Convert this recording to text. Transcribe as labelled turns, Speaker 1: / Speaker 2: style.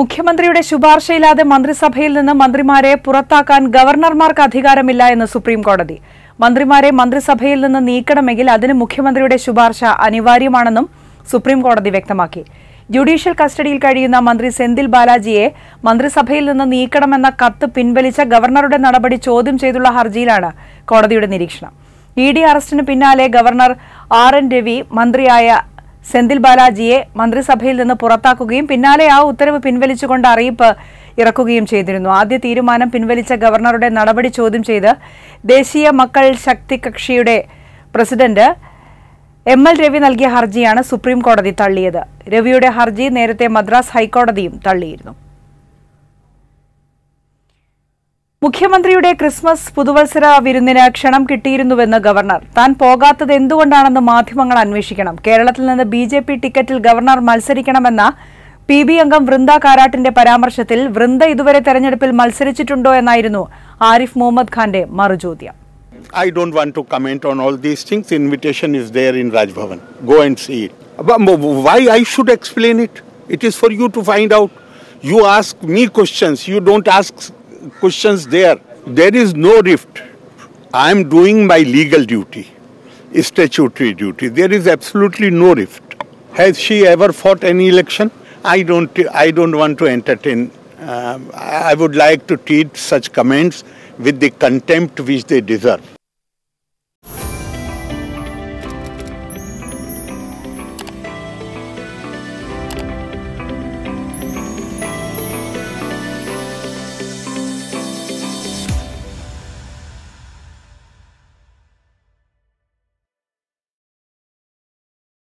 Speaker 1: മുഖ്യമന്ത്രിയുടെ ശുപാർശയില്ലാതെ മന്ത്രിസഭയിൽ നിന്ന് മന്ത്രിമാരെ പുറത്താക്കാൻ ഗവർണർമാർക്ക് അധികാരമില്ല എന്ന് സുപ്രീം കോടതി മന്ത്രിമാരെ മന്ത്രിസഭയിൽ നിന്ന് നീക്കണമെങ്കിൽ അതിന് മുഖ്യമന്ത്രിയുടെ ശുപാർശ അനിവാര്യമാണെന്നും സുപ്രീം കോടതി വ്യക്തമാക്കി ജുഡീഷ്യൽ കസ്റ്റഡിയിൽ കഴിയുന്ന മന്ത്രി സെന്തിൽ ബാലാജിയെ മന്ത്രിസഭയിൽ നിന്ന് നീക്കണമെന്ന കത്ത് പിൻവലിച്ച ഗവർണറുടെ നടപടി ചോദ്യം ചെയ്തുള്ള ഹർജിയിലാണ് കോടതിയുടെ നിരീക്ഷണം ഇ ഡി അറസ്റ്റിന് പിന്നാലെ ഗവർണർ ആർ എൻ രവി മന്ത്രിയായ സെന്തിൽ ബാലാജിയെ മന്ത്രിസഭയിൽ നിന്ന് പുറത്താക്കുകയും പിന്നാലെ ആ ഉത്തരവ് പിൻവലിച്ചുകൊണ്ട് അറിയിപ്പ് ഇറക്കുകയും ചെയ്തിരുന്നു ആദ്യ തീരുമാനം പിൻവലിച്ച ഗവർണറുടെ നടപടി ചോദ്യം ചെയ്ത് ദേശീയ മക്കൾ ശക്തി കക്ഷിയുടെ പ്രസിഡന്റ് എം എൽ രവി നൽകിയ ഹർജിയാണ് സുപ്രീം കോടതി തള്ളിയത് രവിയുടെ ഹർജി നേരത്തെ മദ്രാസ് ഹൈക്കോടതിയും തള്ളിയിരുന്നു മുഖ്യമന്ത്രിയുടെ ക്രിസ്മസ് പുതുവത്സര വിരുന്നിന് ക്ഷണം കിട്ടിയിരുന്നുവെന്ന് ഗവർണർ താൻ പോകാത്തത് എന്തുകൊണ്ടാണെന്ന് മാധ്യമങ്ങൾ അന്വേഷിക്കണം കേരളത്തിൽ നിന്ന് ബി ടിക്കറ്റിൽ ഗവർണർ മത്സരിക്കണമെന്ന പി ബി അംഗം വൃന്ദ കാരാട്ടിന്റെ പരാമർശത്തിൽ വൃന്ദ ഇതുവരെ തെരഞ്ഞെടുപ്പിൽ മത്സരിച്ചിട്ടുണ്ടോ എന്നായിരുന്നു ആരിഫ് മുഹമ്മദ് ഖാന്റെ മറുചോദ്യം
Speaker 2: I don't want to comment on all these things. Invitation is there in Rajbhavan. Go and see it. But why I should explain it? It is for you to find out. You ask me questions. You don't ask questions there. There is no rift. I am doing my legal duty, statutory duty. There is absolutely no rift. Has she ever fought any election? I don't, I don't want to entertain. Um, I would like to treat such comments with the contempt which they deserve.